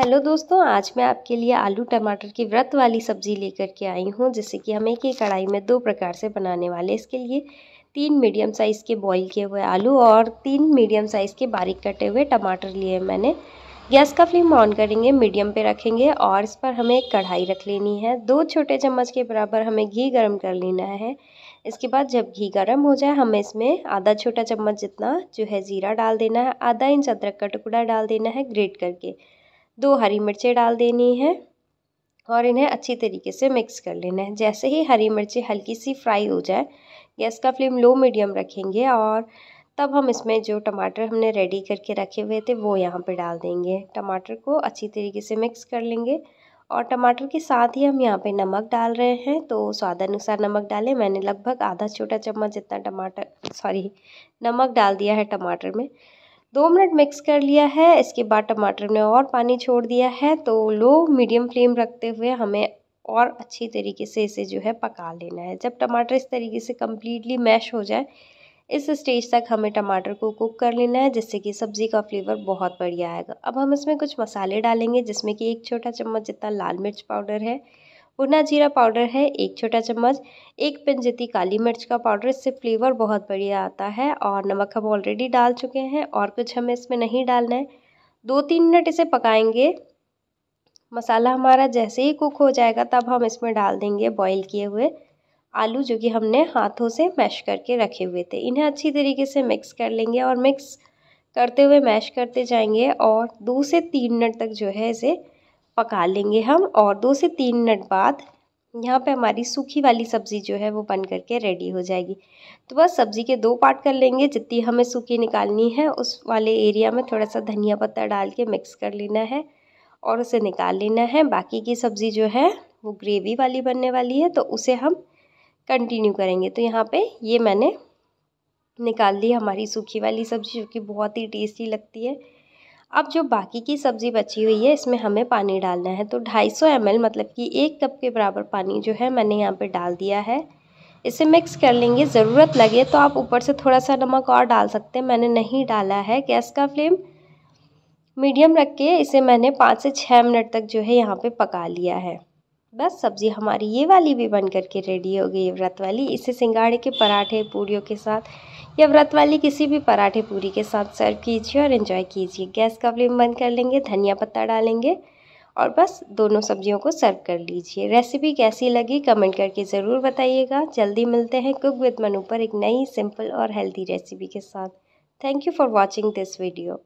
hello दोस्तों आज मैं आपके लिए आलू टमाटर की व्रत वाली सब्ज़ी लेकर के आई हूँ जिससे कि हम एक ही कढ़ाई में दो प्रकार से बनाने वाले इसके लिए तीन मीडियम साइज़ के बॉईल किए हुए आलू और तीन मीडियम साइज़ के बारीक कटे हुए टमाटर लिए मैंने गैस का फ्लेम ऑन करेंगे मीडियम पे रखेंगे और इस पर हमें एक कढ़ाई रख लेनी है दो छोटे चम्मच के बराबर हमें घी गर्म कर लेना है इसके बाद जब घी गर्म हो जाए हमें इसमें आधा छोटा चम्मच जितना जो है ज़ीरा डाल देना है आधा इंच अदरक का टुकड़ा डाल देना है ग्रेट करके दो हरी मिर्चें डाल देनी है और इन्हें अच्छी तरीके से मिक्स कर लेना है जैसे ही हरी मिर्ची हल्की सी फ्राई हो जाए गैस का फ्लेम लो मीडियम रखेंगे और तब हम इसमें जो टमाटर हमने रेडी करके रखे हुए थे वो यहाँ पे डाल देंगे टमाटर को अच्छी तरीके से मिक्स कर लेंगे और टमाटर के साथ ही हम यहाँ पे नमक डाल रहे हैं तो स्वाद अनुसार नमक डालें मैंने लगभग आधा छोटा चम्मच जितना टमाटर सॉरी नमक डाल दिया है टमाटर में दो मिनट मिक्स कर लिया है इसके बाद टमाटर में और पानी छोड़ दिया है तो लो मीडियम फ्लेम रखते हुए हमें और अच्छी तरीके से इसे जो है पका लेना है जब टमाटर इस तरीके से कम्प्लीटली मैश हो जाए इस स्टेज तक हमें टमाटर को कुक कर लेना है जिससे कि सब्ज़ी का फ्लेवर बहुत बढ़िया आएगा अब हम इसमें कुछ मसाले डालेंगे जिसमें कि एक छोटा चम्मच जितना लाल मिर्च पाउडर है भुना जीरा पाउडर है एक छोटा चम्मच एक पिंजती काली मिर्च का पाउडर इससे फ्लेवर बहुत बढ़िया आता है और नमक हम ऑलरेडी डाल चुके हैं और कुछ हमें इसमें नहीं डालना है दो तीन मिनट इसे पकाएंगे मसाला हमारा जैसे ही कुक हो जाएगा तब हम इसमें डाल देंगे बॉईल किए हुए आलू जो कि हमने हाथों से मैश करके रखे हुए थे इन्हें अच्छी तरीके से मिक्स कर लेंगे और मिक्स करते हुए मैश करते जाएंगे और दो से तीन मिनट तक जो है इसे पका लेंगे हम और दो से तीन मिनट बाद यहाँ पे हमारी सूखी वाली सब्ज़ी जो है वो बन करके रेडी हो जाएगी तो बस सब्ज़ी के दो पार्ट कर लेंगे जितनी हमें सूखी निकालनी है उस वाले एरिया में थोड़ा सा धनिया पत्ता डाल के मिक्स कर लेना है और उसे निकाल लेना है बाकी की सब्ज़ी जो है वो ग्रेवी वाली बनने वाली है तो उसे हम कंटिन्यू करेंगे तो यहाँ पर ये मैंने निकाल ली हमारी सूखी वाली सब्ज़ी जो कि बहुत ही टेस्टी लगती है अब जो बाकी की सब्ज़ी बची हुई है इसमें हमें पानी डालना है तो 250 सौ मतलब कि एक कप के बराबर पानी जो है मैंने यहाँ पे डाल दिया है इसे मिक्स कर लेंगे ज़रूरत लगे तो आप ऊपर से थोड़ा सा नमक और डाल सकते हैं मैंने नहीं डाला है गैस का फ्लेम मीडियम रख के इसे मैंने पाँच से छः मिनट तक जो है यहाँ पर पका लिया है बस सब्ज़ी हमारी ये वाली भी बन करके रेडी हो गई व्रत वाली इसे सिंगाड़े के पराठे पूड़ियों के साथ या व्रत वाली किसी भी पराठे पूरी के साथ सर्व कीजिए और एंजॉय कीजिए गैस का फ्लेम बंद कर लेंगे धनिया पत्ता डालेंगे और बस दोनों सब्जियों को सर्व कर लीजिए रेसिपी कैसी लगी कमेंट करके ज़रूर बताइएगा जल्दी मिलते हैं कुक विद मनु पर एक नई सिंपल और हेल्दी रेसिपी के साथ thank you for watching this video